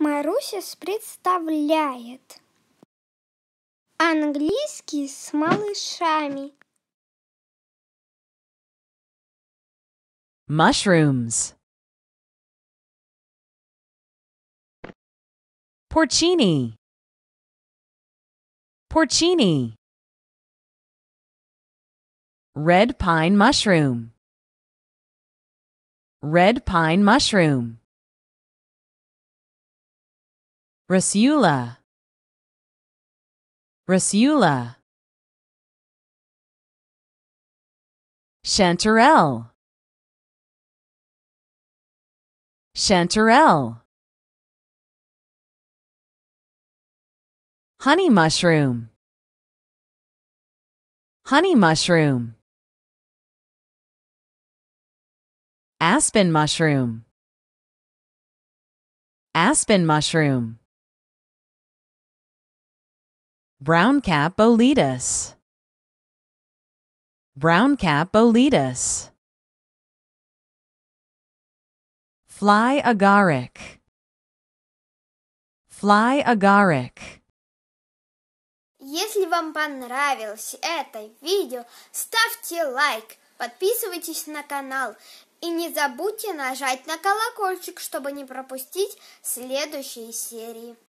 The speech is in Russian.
Маруся представляет Английский с малышами Mushrooms Porcini Porcini Red pine mushroom Red pine mushroom Rasula Rasula Chanterelle Chanterelle Honey mushroom Honey mushroom Aspen mushroom Aspen mushroom Brown Browncap boletus. cap boletus. Fly agaric. Fly agaric. Если вам понравилось это видео, ставьте лайк, подписывайтесь на канал и не забудьте нажать на колокольчик, чтобы не пропустить следующие серии.